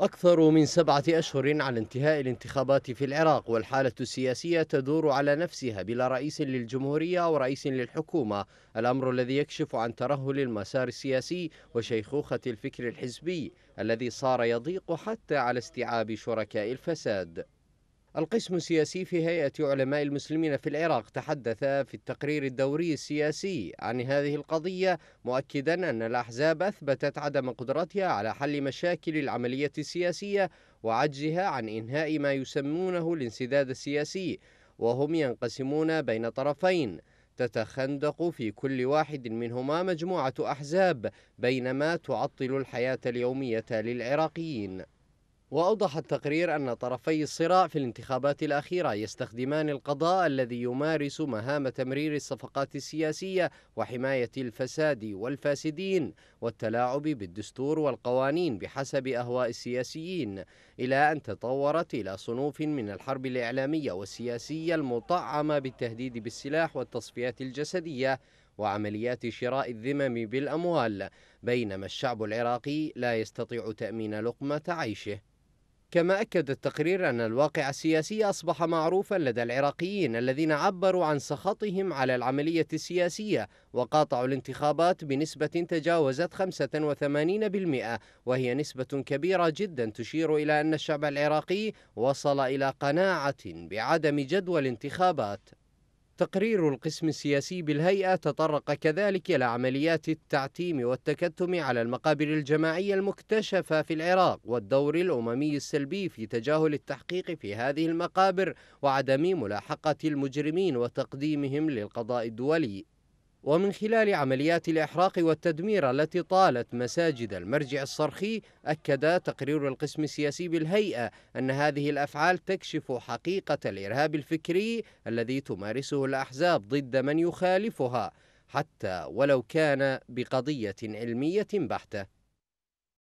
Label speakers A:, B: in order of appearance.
A: أكثر من سبعة أشهر على انتهاء الانتخابات في العراق والحالة السياسية تدور على نفسها بلا رئيس للجمهورية أو رئيس للحكومة الأمر الذي يكشف عن ترهل المسار السياسي وشيخوخة الفكر الحزبي الذي صار يضيق حتى على استيعاب شركاء الفساد القسم السياسي في هيئة علماء المسلمين في العراق تحدث في التقرير الدوري السياسي عن هذه القضية مؤكدا أن الأحزاب أثبتت عدم قدرتها على حل مشاكل العملية السياسية وعجزها عن إنهاء ما يسمونه الانسداد السياسي وهم ينقسمون بين طرفين تتخندق في كل واحد منهما مجموعة أحزاب بينما تعطل الحياة اليومية للعراقيين وأوضح التقرير أن طرفي الصراع في الانتخابات الأخيرة يستخدمان القضاء الذي يمارس مهام تمرير الصفقات السياسية وحماية الفساد والفاسدين والتلاعب بالدستور والقوانين بحسب أهواء السياسيين إلى أن تطورت إلى صنوف من الحرب الإعلامية والسياسية المطعمة بالتهديد بالسلاح والتصفيات الجسدية وعمليات شراء الذمم بالأموال بينما الشعب العراقي لا يستطيع تأمين لقمة عيشه كما أكد التقرير أن الواقع السياسي أصبح معروفا لدى العراقيين الذين عبروا عن سخطهم على العملية السياسية وقاطعوا الانتخابات بنسبة تجاوزت 85% وهي نسبة كبيرة جدا تشير إلى أن الشعب العراقي وصل إلى قناعة بعدم جدوى الانتخابات تقرير القسم السياسي بالهيئة تطرق كذلك إلى عمليات التعتيم والتكتم على المقابر الجماعية المكتشفة في العراق والدور الأممي السلبي في تجاهل التحقيق في هذه المقابر وعدم ملاحقة المجرمين وتقديمهم للقضاء الدولي ومن خلال عمليات الإحراق والتدمير التي طالت مساجد المرجع الصرخي أكد تقرير القسم السياسي بالهيئة أن هذه الأفعال تكشف حقيقة الإرهاب الفكري الذي تمارسه الأحزاب ضد من يخالفها حتى ولو كان بقضية علمية بحتة